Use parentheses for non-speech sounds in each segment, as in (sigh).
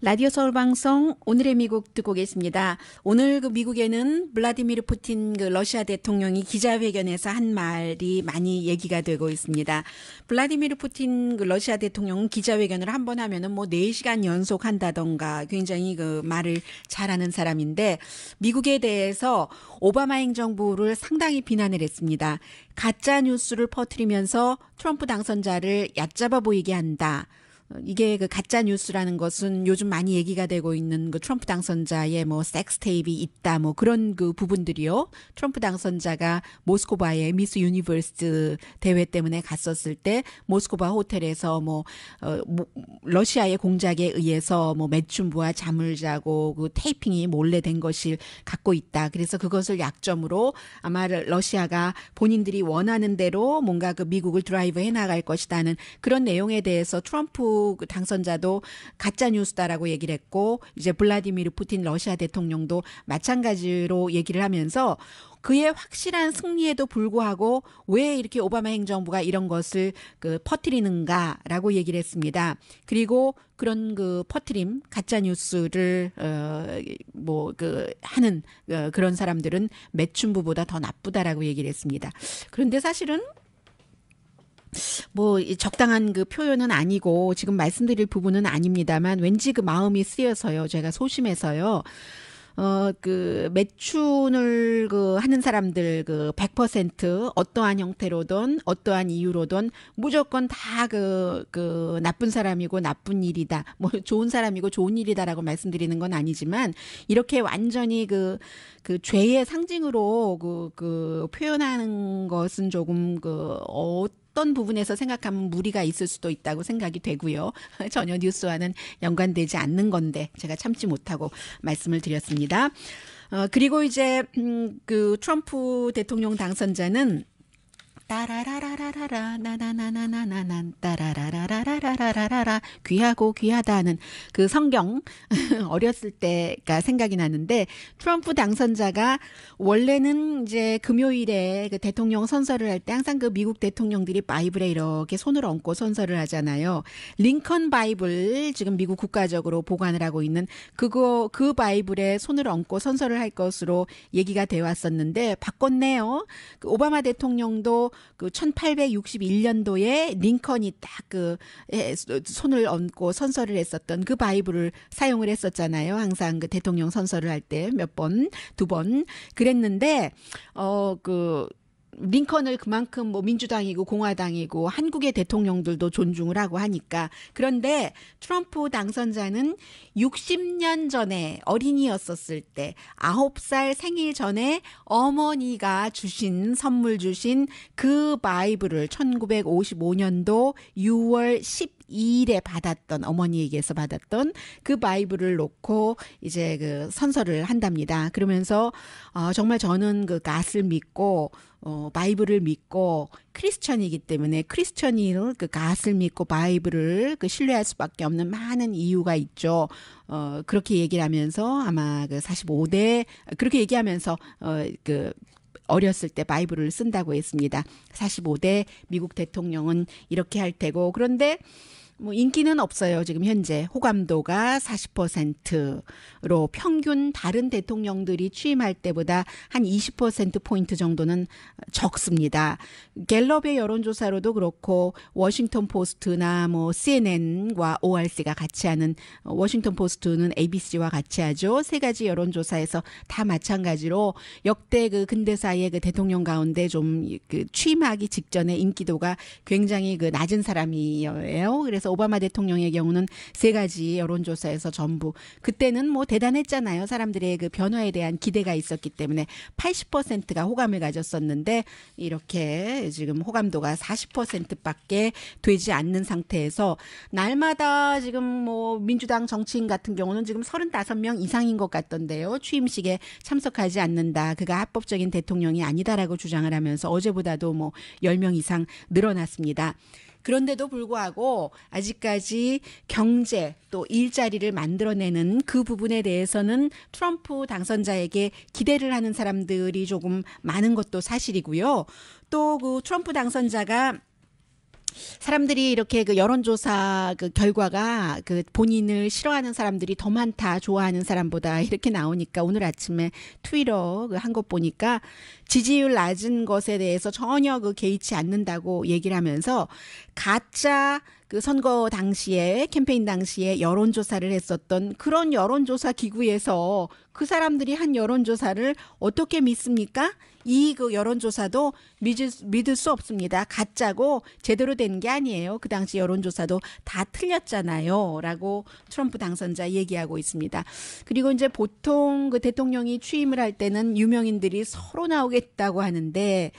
라디오 서울 방송 오늘의 미국 듣고 계십니다. 오늘 그 미국에는 블라디미르 푸틴 그 러시아 대통령이 기자회견에서 한 말이 많이 얘기가 되고 있습니다. 블라디미르 푸틴 그 러시아 대통령은 기자회견을 한 번 하면은 뭐 4시간 연속 한다던가 굉장히 그 말을 잘하는 사람인데 미국에 대해서 오바마 행정부를 상당히 비난을 했습니다. 가짜 뉴스를 퍼뜨리면서 트럼프 당선자를 얕잡아 보이게 한다. 이게 그 가짜 뉴스라는 것은 요즘 많이 얘기가 되고 있는 그 트럼프 당선자의 뭐 섹스 테이프 있다 뭐 그런 그 부분들이요. 트럼프 당선자가 모스코바의 미스 유니버스 대회 때문에 갔었을 때 모스코바 호텔에서 뭐, 어, 뭐 러시아의 공작에 의해서 뭐 매춘부와 잠을 자고 그 테이핑이 몰래 된 것을 갖고 있다. 그래서 그것을 약점으로 아마 러시아가 본인들이 원하는 대로 뭔가 그 미국을 드라이브 해 나갈 것이다는 그런 내용에 대해서 트럼프 미국 그 당선자도 가짜 뉴스다라고 얘기를 했고 이제 블라디미르 푸틴 러시아 대통령도 마찬가지로 얘기를 하면서 그의 확실한 승리에도 불구하고 왜 이렇게 오바마 행정부가 이런 것을 그 퍼뜨리는가라고 얘기를 했습니다. 그리고 그런 그 퍼트림 가짜 뉴스를 어뭐 그 하는 어, 그런 사람들은 매춘부보다 더 나쁘다라고 얘기를 했습니다. 그런데 사실은 뭐 적당한 그 표현은 아니고 지금 말씀드릴 부분은 아닙니다만 왠지 그 마음이 쓰여서요. 제가 소심해서요. 어, 그, 매춘을 그 하는 사람들 그 100% 어떠한 형태로든 어떠한 이유로든 무조건 다 그, 그 나쁜 사람이고 나쁜 일이다. 뭐 좋은 사람이고 좋은 일이다라고 말씀드리는 건 아니지만 이렇게 완전히 그, 그 죄의 상징으로 그, 그 표현하는 것은 조금 그, 어, 어떤 부분에서 생각하면 무리가 있을 수도 있다고 생각이 되고요. (laughs) 전혀 뉴스와는 연관되지 않는 건데 제가 참지 못하고 말씀을 드렸습니다. 어, 그리고 이제 음, 그 트럼프 대통령 당선자는 따라라라라라라 나나나나나나난 따라라라라라라라라 귀하고 귀하다는 그 성경 (laughs) 어렸을 때가 생각이 나는데 트럼프 당선자가 원래는 이제 금요일에 그 대통령 선서를 할 때 항상 그 미국 대통령들이 바이블에 이렇게 손을 얹고 선서를 하잖아요. 링컨 바이블 지금 미국 국가적으로 보관을 하고 있는 그거 그 바이블에 손을 얹고 선서를 할 것으로 얘기가 되어 왔었는데 바꿨네요. 그 오바마 대통령도 그 1861년도에 링컨이 딱그 예, 손을 얹고 선서를 했었던 그 바이블을 사용을 했었잖아요. 항상 그 대통령 선서를 할 때 몇 번, 두 번 그랬는데 어그 링컨을 그만큼 뭐 민주당이고 공화당이고 한국의 대통령들도 존중을 하고 하니까 그런데 트럼프 당선자는 60년 전에 어린이였었을 때 9살 생일 전에 어머니가 주신 선물 주신 그 바이블을 1955년도 6월 10 2일에 받았던 어머니에게서 받았던 그바이브를 놓고 이제 그 선서를 한답니다. 그러면서 어, 정말 저는 그 갓을 믿고 어, 바이브를 믿고 크리스천이기 때문에 크리스천인을 그 갓을 믿고 바이브를그 신뢰할 수밖에 없는 많은 이유가 있죠. 어, 그렇게 얘기를 하면서 아마 그 45대 그렇게 얘기하면서 어, 그 어렸을 때 바이블을 쓴다고 했습니다. 45대 미국 대통령은 이렇게 할 테고 그런데 뭐 인기는 없어요. 지금 현재 호감도가 40%로 평균 다른 대통령들이 취임할 때보다 한 20% 포인트 정도는 적습니다. 갤럽의 여론조사로도 그렇고 워싱턴 포스트나 뭐 CNN과 ORC가 같이 하는 어, 워싱턴 포스트는 ABC와 같이 하죠. 세 가지 여론조사에서 다 마찬가지로 역대 그 근대사의 그 대통령 가운데 좀 그 취임하기 직전에 인기도가 굉장히 그 낮은 사람이에요. 그래서 그래서 오바마 대통령의 경우는 세 가지 여론조사에서 전부 그때는 뭐 대단했잖아요. 사람들의 그 변화에 대한 기대가 있었기 때문에 80%가 호감을 가졌었는데 이렇게 지금 호감도가 40%밖에 되지 않는 상태에서 날마다 지금 뭐 민주당 정치인 같은 경우는 지금 35명 이상인 것 같던데요. 취임식에 참석하지 않는다. 그가 합법적인 대통령이 아니다라고 주장을 하면서 어제보다도 뭐 10명 이상 늘어났습니다. 그런데도 불구하고 아직까지 경제 또 일자리를 만들어내는 그 부분에 대해서는 트럼프 당선자에게 기대를 하는 사람들이 조금 많은 것도 사실이고요. 또 그 트럼프 당선자가 사람들이 이렇게 그 여론조사 그 결과가 그 본인을 싫어하는 사람들이 더 많다, 좋아하는 사람보다 이렇게 나오니까 오늘 아침에 트위터 그 한것 보니까 지지율 낮은 것에 대해서 전혀 그 개의치 않는다고 얘기를 하면서 가짜 그 선거 당시에 캠페인 당시에 여론조사를 했었던 그런 여론조사 기구에서 그 사람들이 한 여론조사를 어떻게 믿습니까? 이그 여론조사도 믿을, 믿을 수 없습니다. 가짜고 제대로 된 게 아니에요. 그 당시 여론조사도 다 틀렸잖아요. 라고 트럼프 당선자 얘기하고 있습니다. 그리고 이제 보통 그 대통령이 취임을 할 때는 유명인들이 서로 나오겠다고 하는데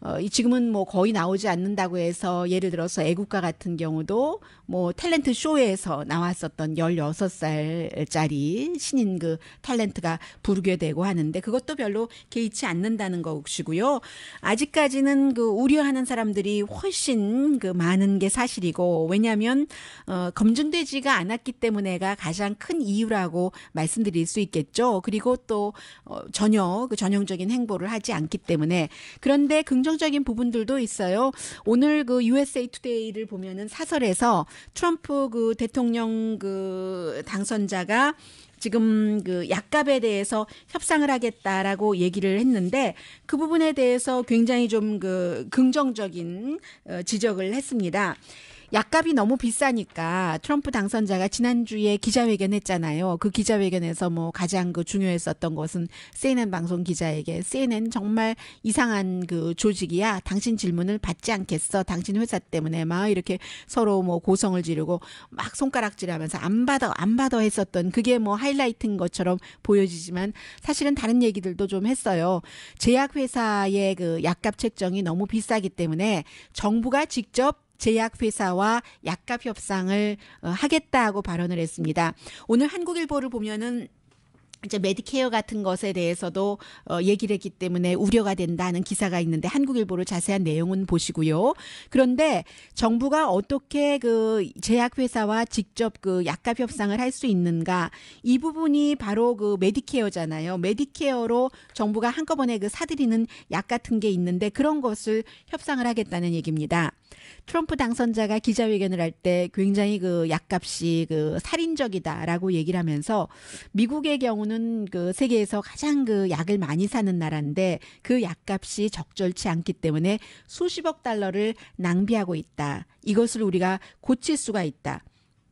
어, 지금은 뭐 거의 나오지 않는다고 해서 예를 들어서 애국가 같은 경우도 뭐 탤런트 쇼에서 나왔었던 16살짜리 신인 그 탤런트가 부르게 되고 하는데 그것도 별로 개의치 않는다는 것이고요. 아직까지는 그 우려하는 사람들이 훨씬 그 많은 게 사실이고 왜냐하면 어, 검증되지가 않았기 때문에가 가장 큰 이유라고 말씀드릴 수 있겠죠. 그리고 또 어, 전혀 그 전형적인 행보를 하지 않기 때문에 그런데 긍 긍정적인 부분들도 있어요. 오늘 그 USA Today를 보면은 사설에서 트럼프 그 대통령 그 당선자가 지금 그 약값에 대해서 협상을 하겠다라고 얘기를 했는데 그 부분에 대해서 굉장히 좀 그 긍정적인 어, 지적을 했습니다. 약값이 너무 비싸니까 트럼프 당선자가 지난주에 기자회견 했잖아요. 그 기자회견에서 뭐 가장 그 중요했었던 것은 CNN 방송 기자에게 CNN 정말 이상한 그 조직이야. 당신 질문을 받지 않겠어. 당신 회사 때문에 막 이렇게 서로 뭐 고성을 지르고 막 손가락질하면서 안 받아 안 받아 했었던 그게 뭐 하이라이트인 것처럼 보여지지만 사실은 다른 얘기들도 좀 했어요. 제약회사의 그 약값 책정이 너무 비싸기 때문에 정부가 직접 제약회사와 약값 협상을 어, 하겠다고 발언을 했습니다. 오늘 한국일보를 보면은 이제 메디케어 같은 것에 대해서도 어, 얘기를 했기 때문에 우려가 된다는 기사가 있는데 한국일보를 자세한 내용은 보시고요. 그런데 정부가 어떻게 그 제약회사와 직접 그 약값 협상을 할 수 있는가 이 부분이 바로 그 메디케어잖아요. 메디케어로 정부가 한꺼번에 그 사들이는 약 같은 게 있는데 그런 것을 협상을 하겠다는 얘기입니다. 트럼프 당선자가 기자회견을 할 때 굉장히 그 약값이 그 살인적이다라고 얘기를 하면서 미국의 경우 일본은 그 세계에서 가장 그 약을 많이 사는 나라인데 그 약값이 적절치 않기 때문에 수십억 달러를 낭비하고 있다. 이것을 우리가 고칠 수가 있다.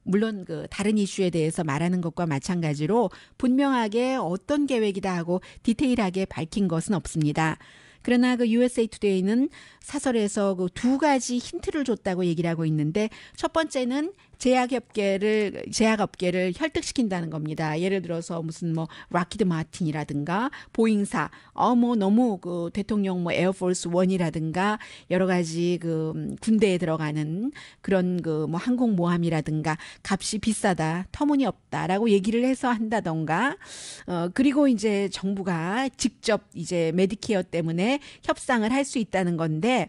물론 그 다른 이슈에 대해서 말하는 것과 마찬가지로 분명하게 어떤 계획이다 하고 디테일하게 밝힌 것은 없습니다. 그러나 그 USA 투데이는 사설에서 그 두 가지 힌트를 줬다고 얘기를 하고 있는데 첫 번째는 제약업계를 제약업계를 혈득시킨다는 겁니다. 예를 들어서 무슨 뭐 락키드 마틴이라든가 보잉사, 어뭐 너무 그 대통령 뭐 에어포스 원이라든가 여러 가지 그 군대에 들어가는 그런 그 뭐 항공 모함이라든가 값이 비싸다, 터무니없다라고 얘기를 해서 한다던가 어 그리고 이제 정부가 직접 이제 메디케어 때문에 협상을 할 수 있다는 건데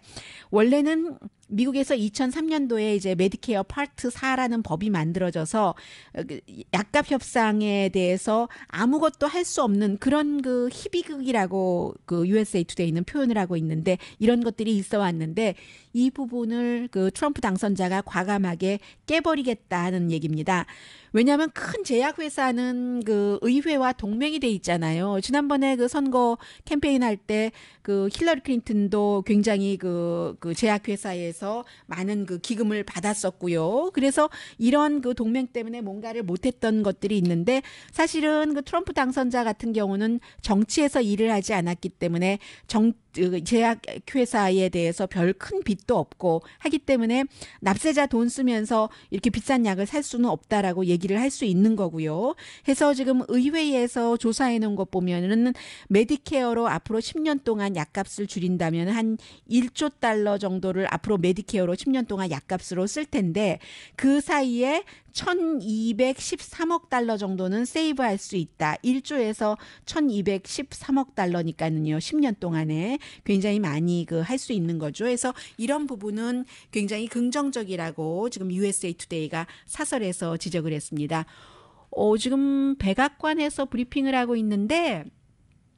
원래는 미국에서 2003년도에 이제 메디케어 파트 4라는 법이 만들어져서 어, 그, 약값 협상에 대해서 아무것도 할 수 없는 그런 그 희비극이라고 그 USA 투데이는 표현을 하고 있는데 이런 것들이 있어 왔는데 이 부분을 그 트럼프 당선자가 과감하게 깨버리겠다는 얘기입니다. 왜냐하면 큰 제약회사는 그 의회와 동맹이 돼 있잖아요. 지난번에 그 선거 캠페인 할 때 그 힐러리 클린턴도 굉장히 그, 그 제약회사에서 통해서 많은 그 기금을 받았었고요. 그래서 이런 그 동맹 때문에 뭔가를 못했던 것들이 있는데 사실은 그 트럼프 당선자 같은 경우는 정치에서 일을 하지 않았기 때문에 정그 제약회사에 대해서 별 큰 빚도 없고 하기 때문에 납세자 돈 쓰면서 이렇게 비싼 약을 살 수는 없다라고 얘기를 할 수 있는 거고요. 해서 지금 의회에서 조사해 놓은 것 보면은 메디케어로 앞으로 10년 동안 약값을 줄인다면 한 1조 달러 정도를 앞으로 메디케어로 10년 동안 약값으로 쓸 텐데 그 사이에 1213억 달러 정도는 세이브할 수 있다. 1조에서 1213억 달러니까는요. 10년 동안에 굉장히 많이 그 할 수 있는 거죠. 그래서 이런 부분은 굉장히 긍정적이라고 지금 USA 투데이가 사설에서 지적을 했습니다. 어, 지금 백악관에서 브리핑을 하고 있는데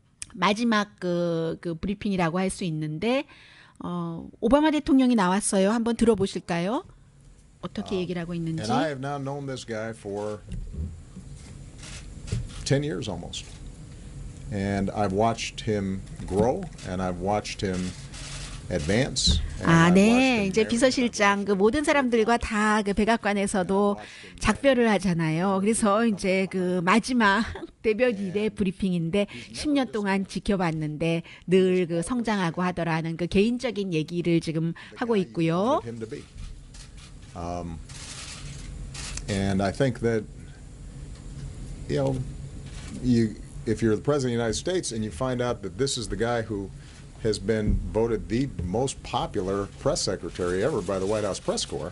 마지막 그, 그 브리핑이라고 할 수 있는데 어, 오바마 대통령이 나왔어요. 한번 들어보실까요? 어떻게 uh, 얘기를 하고 있는지. And I have now known this guy for 10 years almost. 아, 네. 이제 비서실장 그 모든 사람들과 다그 백악관에서도 작별을 하잖아요. 그래서 이제 그 마지막 (laughs) 대변인의 브리핑인데 10년 동안 지켜봤는데 늘 그 성장하고 하더라는 그 개인적인 얘기를 지금 하고 있고요. Um, and I think that you know you if you're the president of the United States and you find out that this is the guy who has been voted the most popular press secretary ever by the White House press corps,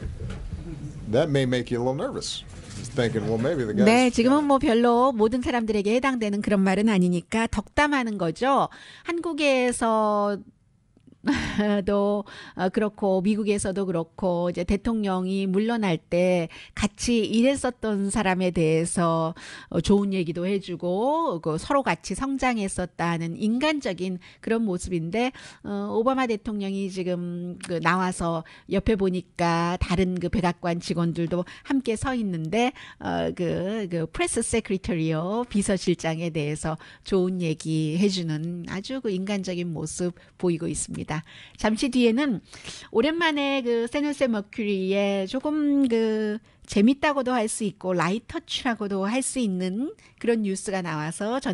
that may make you a little nervous. Thinking, well, maybe the guys 네, 지금은 뭐 별로 모든 사람들에게 해당되는 그런 말은 아니니까 덕담하는 거죠. 한국에서 (laughs) 도 어, 그렇고 미국에서도 그렇고 이제 대통령이 물러날 때 같이 일했었던 사람에 대해서 어, 좋은 얘기도 해주고 그 서로 같이 성장했었다는 인간적인 그런 모습인데 어, 오바마 대통령이 지금 그 나와서 옆에 보니까 다른 그 백악관 직원들도 함께 서 있는데 어, 그, 그 프레스 세크리터리어 비서실장에 대해서 좋은 얘기 해주는 아주 그 인간적인 모습 보이고 있습니다. 있습니다. 잠시 뒤에는 오랜만에 그 세누세 머큐리의 조금 그 재밌다고도 할 수 있고 라이터치라고도 할 수 있는 그런 뉴스가 나와서 전